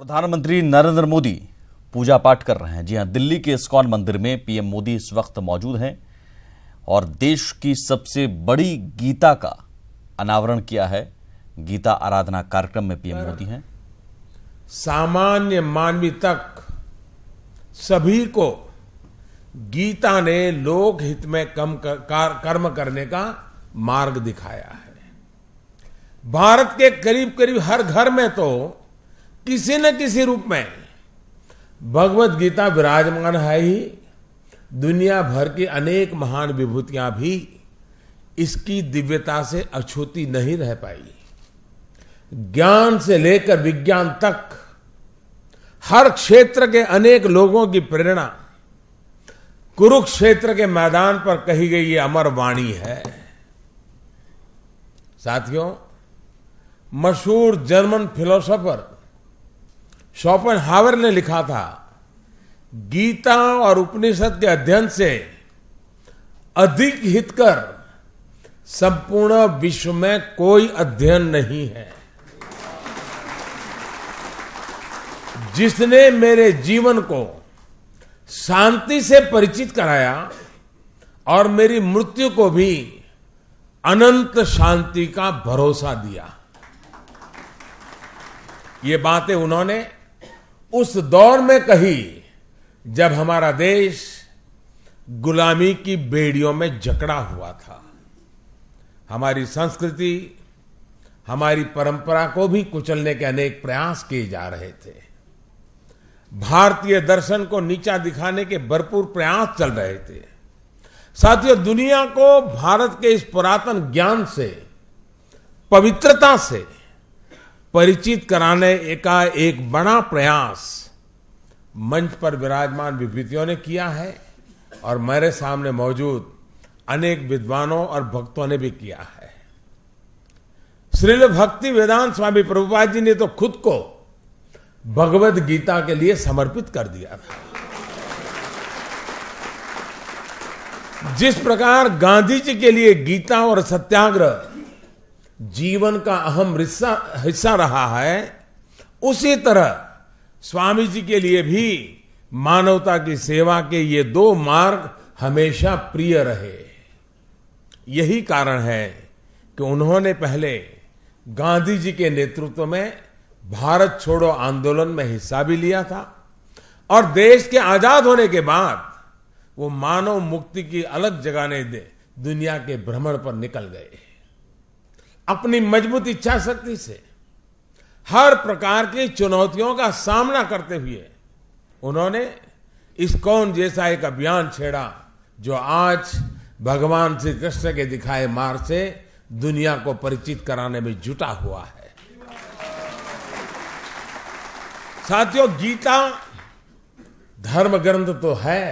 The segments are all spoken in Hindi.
प्रधानमंत्री नरेंद्र मोदी पूजा पाठ कर रहे हैं जी हां दिल्ली के स्कॉन मंदिर में पीएम मोदी इस वक्त मौजूद हैं और देश की सबसे बड़ी गीता का अनावरण किया है गीता आराधना कार्यक्रम में पीएम मोदी हैं सामान्य मानवी तक सभी को गीता ने लोक हित में कम कर, कर्म करने का मार्ग दिखाया है भारत के करीब करीब हर घर में तो किसी न किसी रूप में भगवत गीता विराजमान है ही दुनिया भर की अनेक महान विभूतियां भी इसकी दिव्यता से अछूती नहीं रह पाई ज्ञान से लेकर विज्ञान तक हर क्षेत्र के अनेक लोगों की प्रेरणा कुरुक्षेत्र के मैदान पर कही गई ये अमर वाणी है साथियों मशहूर जर्मन फिलोसोफर शोपन हावर ने लिखा था गीता और उपनिषद के अध्ययन से अधिक हितकर संपूर्ण विश्व में कोई अध्ययन नहीं है जिसने मेरे जीवन को शांति से परिचित कराया और मेरी मृत्यु को भी अनंत शांति का भरोसा दिया ये बातें उन्होंने उस दौर में कही जब हमारा देश गुलामी की बेड़ियों में जकड़ा हुआ था हमारी संस्कृति हमारी परंपरा को भी कुचलने के अनेक प्रयास किए जा रहे थे भारतीय दर्शन को नीचा दिखाने के भरपूर प्रयास चल रहे थे साथियों दुनिया को भारत के इस पुरातन ज्ञान से पवित्रता से परिचित कराने का एक बड़ा प्रयास मंच पर विराजमान विभूतियों ने किया है और मेरे सामने मौजूद अनेक विद्वानों और भक्तों ने भी किया है श्रील भक्ति वेदांत स्वामी प्रभुपाद जी ने तो खुद को भगवत गीता के लिए समर्पित कर दिया था जिस प्रकार गांधी जी के लिए गीता और सत्याग्रह जीवन का अहम हिस्सा रहा है उसी तरह स्वामी जी के लिए भी मानवता की सेवा के ये दो मार्ग हमेशा प्रिय रहे यही कारण है कि उन्होंने पहले गांधी जी के नेतृत्व में भारत छोड़ो आंदोलन में हिस्सा भी लिया था और देश के आजाद होने के बाद वो मानव मुक्ति की अलग जगाने दे दुनिया के भ्रमण पर निकल गए अपनी मजबूत इच्छा शक्ति से हर प्रकार की चुनौतियों का सामना करते हुए उन्होंने कौन जैसा एक अभियान छेड़ा जो आज भगवान श्री कृष्ण के दिखाए मार्ग से दुनिया को परिचित कराने में जुटा हुआ है साथियों गीता धर्म ग्रंथ तो है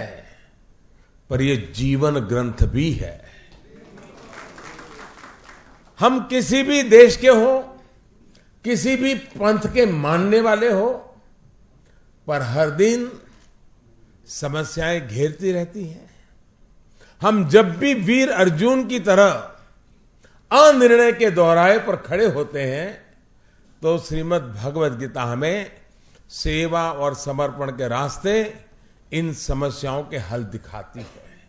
पर यह जीवन ग्रंथ भी है हम किसी भी देश के हो किसी भी पंथ के मानने वाले हो पर हर दिन समस्याएं घेरती रहती हैं हम जब भी वीर अर्जुन की तरह अनिर्णय के दौराए पर खड़े होते हैं तो श्रीमद् भगवत गीता हमें सेवा और समर्पण के रास्ते इन समस्याओं के हल दिखाती है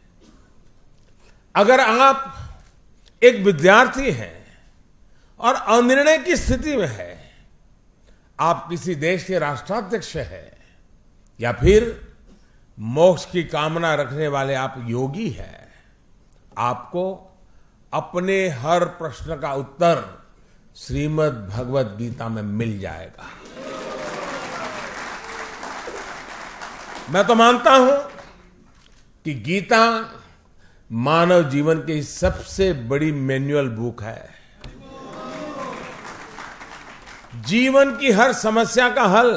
अगर आप एक विद्यार्थी हैं और अनिर्णय की स्थिति में है आप किसी देश के राष्ट्राध्यक्ष हैं या फिर मोक्ष की कामना रखने वाले आप योगी हैं आपको अपने हर प्रश्न का उत्तर श्रीमद् भगवत गीता में मिल जाएगा मैं तो मानता हूं कि गीता मानव जीवन की सबसे बड़ी मैनुअल बुक है जीवन की हर समस्या का हल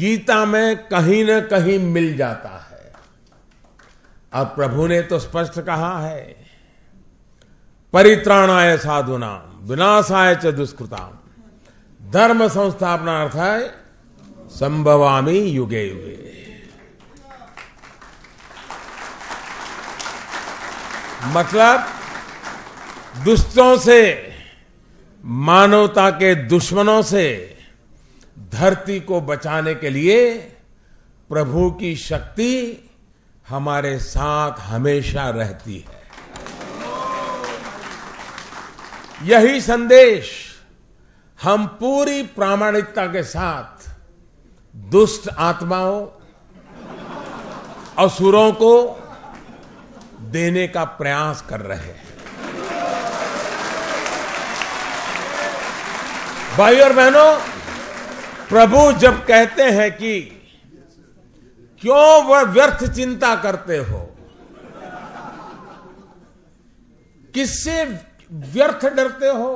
गीता में कहीं न कहीं मिल जाता है और प्रभु ने तो स्पष्ट कहा है परित्राणाय साधुना विनाशाय च दुष्कृताम धर्म संस्थापना अर्थ है संभवामी युगे युगे मतलब दुष्टों से मानवता के दुश्मनों से धरती को बचाने के लिए प्रभु की शक्ति हमारे साथ हमेशा रहती है यही संदेश हम पूरी प्रामाणिकता के साथ दुष्ट आत्माओं असुरों को देने का प्रयास कर रहे हैं भाई और बहनों प्रभु जब कहते हैं कि क्यों वह व्यर्थ चिंता करते हो किससे व्यर्थ डरते हो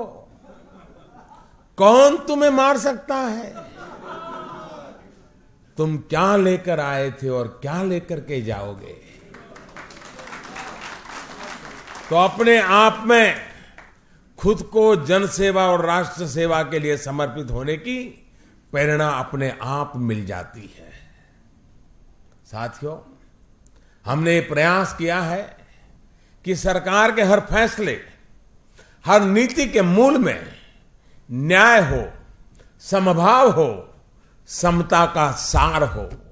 कौन तुम्हें मार सकता है तुम क्या लेकर आए थे और क्या लेकर के जाओगे तो अपने आप में खुद को जनसेवा और राष्ट्र सेवा के लिए समर्पित होने की प्रेरणा अपने आप मिल जाती है साथियों हमने प्रयास किया है कि सरकार के हर फैसले हर नीति के मूल में न्याय हो समभाव हो समता का सार हो